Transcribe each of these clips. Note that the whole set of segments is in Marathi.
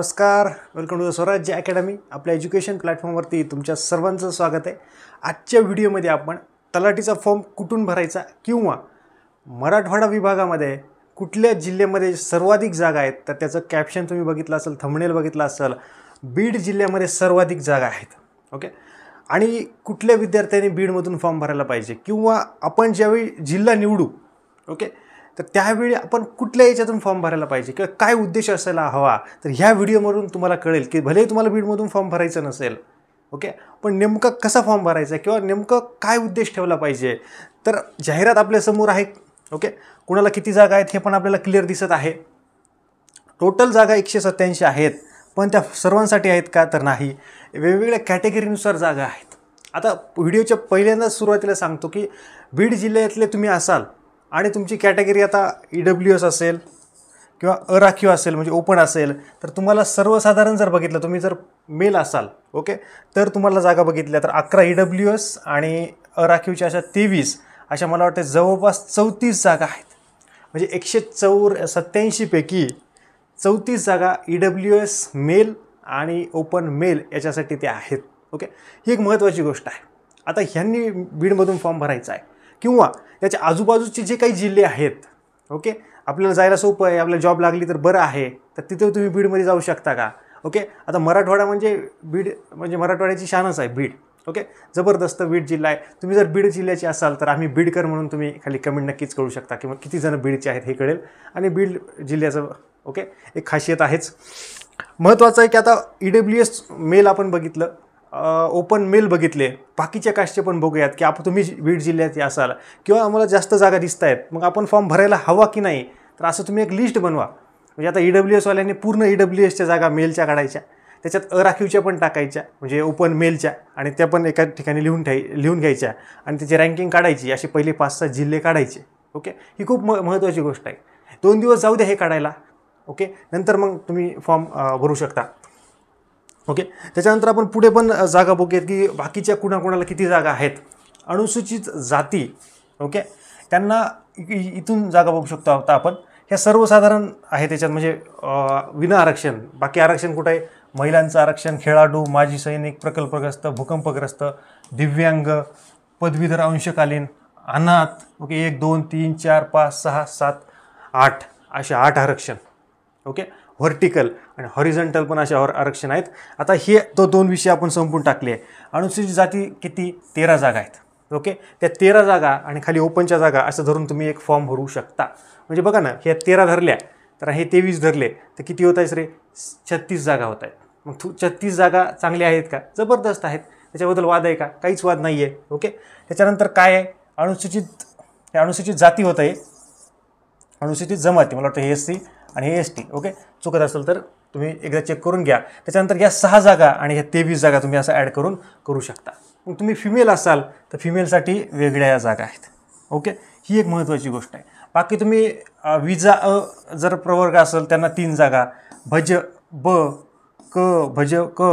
नमस्कार welcome to the Swarajya academy आपल्या एज्युकेशन प्लॅटफॉर्मवरती तुमच्या सर्वांचं स्वागत आहे आजच्या व्हिडिओमध्ये आपण तलाठीचा फॉर्म कुठून भरायचा किंवा मराठवाडा विभागामध्ये कुठल्या जिल्ह्यामध्ये सर्वाधिक जागा आहेत तर त्याचं कॅप्शन तुम्ही बघितलं असेल थंबनेल बघितलं असेल बीड जिल्ह्यामध्ये सर्वाधिक जागा आहेत ओके आणि कुठल्या विद्यार्थ्यांनी बीडमधून फॉर्म भरायला पाहिजे किंवा आपण ज्यावेळी जिल्हा निवडू ओके तर त्यावेळी आपण कुठल्या याच्यातून फॉर्म भरायला पाहिजे किंवा काय उद्देश असायला हवा तर ह्या व्हिडिओमधून तुम्हाला कळेल की भलेही तुम्हाला बीडमधून फॉर्म भरायचा नसेल ओके पण नेमकं कसा फॉर्म भरायचा किंवा नेमकं काय उद्देश ठेवला पाहिजे तर जाहिरात आपल्यासमोर आहे ओके कुणाला किती जागा आहेत हे पण आपल्याला क्लिअर दिसत आहे टोटल जागा एकशे सत्त्याऐंशी आहेत पण त्या सर्वांसाठी आहेत का तर नाही वेगवेगळ्या कॅटेगरीनुसार जागा आहेत आता व्हिडिओच्या पहिल्यांदाच सुरुवातीला सांगतो की बीड जिल्ह्यातले तुम्ही असाल आणि तुमची कॅटेगरी आता ई डब्ल्यू एस असेल किंवा अराखीव असेल म्हणजे ओपन असेल तर तुम्हाला सर्वसाधारण जर बघितलं तुम्ही जर मेल असाल ओके तर तुम्हाला जागा बघितल्या तर अकरा ई डब्ल्यू एस आणि अराखीवच्या अशा तेवीस अशा मला वाटते जवळपास चौतीस जागा आहेत म्हणजे एकशे चौर सत्त्याऐंशीपैकी चौतीस जागा ई डब्ल्यू एस मेल आणि ओपन मेल याच्यासाठी ते आहेत ओके ही एक महत्त्वाची गोष्ट आहे आता ह्यांनी बीडमधून फॉर्म भरायचा आहे किंवा त्याच्या आजूबाजूचे जे काही जिल्हे आहेत ओके आपल्याला जायला सोपं आहे आपल्याला जॉब लागली तर बरं आहे तर तिथे तुम्ही बीडमध्ये जाऊ शकता का ओके आता मराठवाडा म्हणजे बीड म्हणजे मराठवाड्याची शानच आहे बीड ओके जबरदस्त बीड जिल्हा आहे तुम्ही जर बीड जिल्ह्याचे असाल तर आम्ही बीडकर म्हणून तुम्ही खाली कमेंट नक्कीच करू शकता किंवा किती जण बीडचे आहेत हे कळेल आणि बीड जिल्ह्याचं ओके एक खासियत आहेच महत्त्वाचं आहे की आता ई डब्ल्यू एस मेल आपण बघितलं ओपन मेल बघितले बाकीच्या कास्टचे पण बघूयात की आपण तुम्ही बीड जिल्ह्यात असाल किंवा आम्हाला जास्त जागा दिसत आहेत मग आपण फॉर्म भरायला हवा की नाही तर असं तुम्ही एक लिस्ट बनवा म्हणजे आता ई e डब्ल्यू एसवाल्यांनी पूर्ण ई e डब्ल्यू एसच्या जागा मेलच्या काढायच्या त्याच्यात अराखीवच्या पण टाकायच्या म्हणजे ओपन मेलच्या आणि त्या पण एका ठिकाणी लिहून ठेय लिहून घ्यायच्या आणि त्याची रँकिंग काढायची असे पहिले पाच सहा जिल्हे काढायचे ओके ही खूप म महत्त्वाची गोष्ट आहे दोन दिवस जाऊ द्या हे काढायला ओके नंतर मग तुम्ही फॉर्म भरू शकता ओके त्याच्यानंतर आपण पुढे पण जागा बघूयात की बाकीच्या कुणाकुणाला किती जागा आहेत अनुसूचित जाती ओके त्यांना इथून जागा बघू शकतो आता आपण ह्या सर्वसाधारण आहे त्याच्यात म्हणजे विना आरक्षण बाकी आरक्षण कुठं आहे महिलांचं आरक्षण खेळाडू माजी सैनिक प्रकल्पग्रस्त भूकंपग्रस्त दिव्यांग पदवीधर अंशकालीन अनाथ ओके एक दोन तीन चार पाच सहा सात आठ असे आठ आरक्षण ओके व्हर्टिकल आणि हॉरिझेंटल पण अशा आरक्षण आहेत आता हे तो दोन विषय आपण संपून टाकले आहे अनुसूचित जाती किती तेरा जागा आहेत ओके त्या तेरा जागा आणि खाली ओपनच्या जागा असं धरून तुम्ही एक फॉर्म भरू शकता म्हणजे बघा ना ह्या तेरा धरल्या तर हे तेवीस धरले तर किती होत आहेस रे छत्तीस जागा होत आहेत मग तू छत्तीस जागा चांगल्या आहेत का जबरदस्त आहेत त्याच्याबद्दल वाद आहे का काहीच वाद नाही आहे ओके त्याच्यानंतर काय आहे अनुसूचित अनुसूचित जाती होत आहे अनुसूचित जमाती मला वाटतं हे एस सी आणि एस टी ओके चुकत असेल तर तुम्ही एकदा चेक करून घ्या त्याच्यानंतर या सहा जागा आणि ह्या तेवीस जागा तुम्ही असं ॲड करून करू शकता मग तुम्ही फिमेल असाल तर फिमेलसाठी वेगळ्या या जागा आहेत ओके ही एक महत्त्वाची गोष्ट आहे बाकी तुम्ही विजा अ जर प्रवर्ग असेल त्यांना तीन जागा भज ब क भज क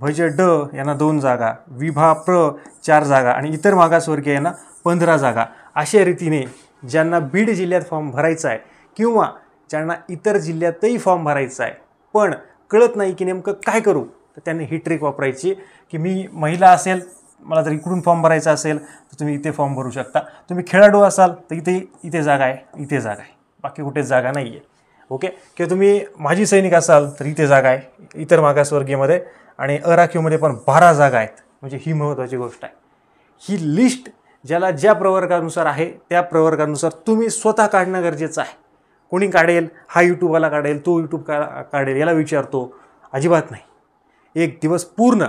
भज ड यांना दोन जागा विभा प्र चार जागा आणि इतर मागासवर्गीय यांना पंधरा जागा अशा रीतीने ज्यांना बीड जिल्ह्यात फॉर्म भरायचा आहे किंवा ज्यांना इतर जिल्ह्यातही फॉर्म भरायचा आहे पण कळत नाही की नेमकं काय करू तर त्यांनी ही ट्रिक वापरायची की मी महिला असेल मला जर इकडून फॉर्म भरायचा असेल तर तुम्ही इथे फॉर्म भरू शकता तुम्ही खेळाडू असाल तर इथे इथे जागा आहे इथे जागा आहे बाकी कुठेच जागा नाही आहे ओके किंवा तुम्ही माजी सैनिक असाल तर इथे जागा आहे इतर मागासवर्गीयमध्ये आणि अराखीवमध्ये पण बारा जागा आहेत म्हणजे ही महत्त्वाची गोष्ट आहे ही लिस्ट ज्याला ज्या प्रवर्गानुसार आहे त्या प्रवर्गानुसार तुम्ही स्वतः काढणं गरजेचं आहे कोणी काढेल हा यूट्यूबवाला काढेल तो यूट्यूब का काढेल याला विचारतो अजिबात नाही एक दिवस पूर्ण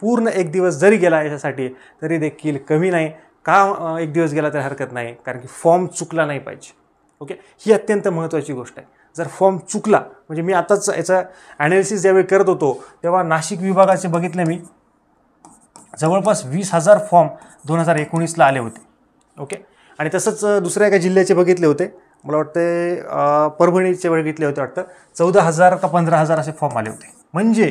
पूर्ण एक दिवस जरी गेला याच्यासाठी तरी देखील कमी नाही का एक दिवस गेला तरी हरकत नाही कारण की फॉर्म चुकला नाही पाहिजे ओके ही अत्यंत महत्त्वाची गोष्ट आहे जर फॉर्म चुकला म्हणजे मी आताच याचा ॲनालिसिस ज्यावेळी करत होतो तेव्हा नाशिक विभागाचे बघितले मी जवळपास वीस हजार फॉर्म दोन हजार एकोणीसला आले होते ओके आणि तसंच दुसऱ्या एका जिल्ह्याचे बघितले होते मला वाटतं परभणीचे वेळ घेतले होते वाटतं चौदा हजार का पंधरा हजार असे फॉर्म आले होते म्हणजे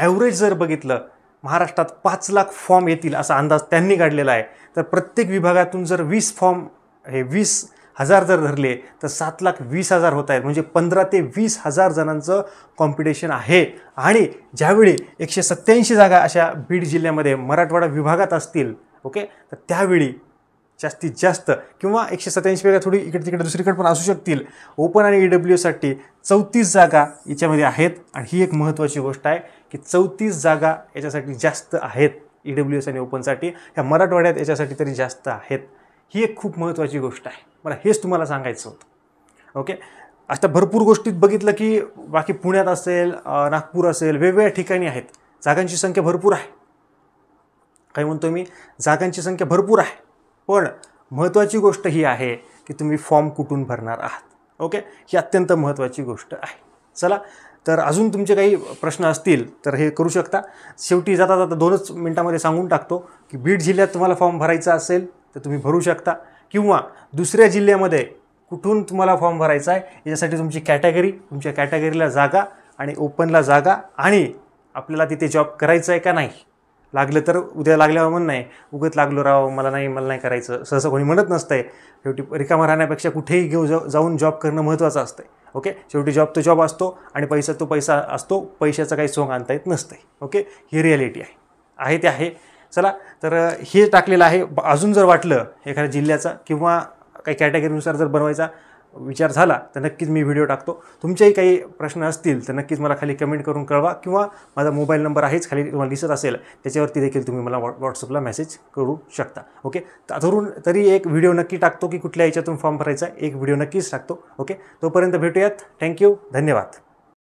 ॲव्हरेज जर बघितलं महाराष्ट्रात पाच लाख फॉर्म येतील असा अंदाज त्यांनी काढलेला आहे तर प्रत्येक विभागातून जर वीस फॉर्म हे वीस हजार जर धरले तर सात लाख वीस हजार होत आहेत म्हणजे पंधरा ते वीस हजार जणांचं कॉम्पिटिशन आहे आणि ज्यावेळी एकशे सत्त्याऐंशी जागा अशा बीड जिल्ह्यामध्ये मराठवाडा विभागात असतील ओके तर त्यावेळी जास्तीत जास्त किंवा एकशे पेक्षा थोडी इकडे तिकडे दुसरीकडे पण असू शकतील ओपन आणि ई डब्ल्यू चौतीस जागा याच्यामध्ये आहेत आणि ही एक महत्त्वाची गोष्ट आहे की चौतीस जागा याच्यासाठी जास्त आहेत ई डब्ल्यू एस आणि ओपनसाठी ह्या मराठवाड्यात याच्यासाठी तरी जास्त आहेत ही एक खूप महत्त्वाची गोष्ट आहे मला हेच तुम्हाला सांगायचं होतं ओके आता भरपूर गोष्टीत बघितलं की बाकी पुण्यात असेल नागपूर असेल वेगवेगळ्या ठिकाणी आहेत जागांची संख्या भरपूर आहे काय म्हणतो मी जागांची संख्या भरपूर आहे पण महत्त्वाची गोष्ट ही आहे की तुम्ही फॉर्म कुठून भरणार आहात ओके ही अत्यंत महत्त्वाची गोष्ट आहे चला तर अजून तुमचे काही प्रश्न असतील तर हे करू शकता शेवटी जाता जाता दोनच मिनटामध्ये सांगून टाकतो की बीड जिल्ह्यात तुम्हाला फॉर्म भरायचा असेल तर तुम्ही भरू शकता किंवा दुसऱ्या जिल्ह्यामध्ये कुठून तुम्हाला फॉर्म भरायचा आहे याच्यासाठी तुमची कॅटेगरी तुमच्या कॅटेगरीला जागा आणि ओपनला जागा आणि आपल्याला तिथे जॉब करायचा आहे का नाही लागलं तर उद्या लागल्यावर म्हणून नाही उगत लागलो राव मला नाही मला नाही करायचं सहसा कोणी म्हणत नसतं आहे शेवटी रिकामा राहण्यापेक्षा कुठेही घेऊ जाऊन जॉब करणं महत्त्वाचं असतं ओके शेवटी जॉब तो जॉब असतो आणि पैसा तो पैसा असतो पैशाचा काही सोंग आणता येत नसतं ओके ही रिॲलिटी आहे आहे ते आहे चला तर हे टाकलेलं आहे अजून जर वाटलं एखाद्या जिल्ह्याचा किंवा काही कॅटेगरीनुसार जर बनवायचा विचार झाला तर नक्कीच मी व्हिडिओ टाकतो तुमचेही काही प्रश्न असतील तर नक्कीच मला खाली कमेंट करून कळवा किंवा माझा मोबाईल नंबर आहेच खाली तुम्हाला दिसत असेल त्याच्यावरती देखील तुम्ही मला वॉ व्हॉट्सअपला मेसेज करू शकता ओके धरून तरी एक व्हिडिओ नक्की टाकतो की कुठल्या याच्यातून फॉर्म भरायचा एक व्हिडिओ नक्कीच टाकतो ओके तोपर्यंत भेटूयात थँक्यू धन्यवाद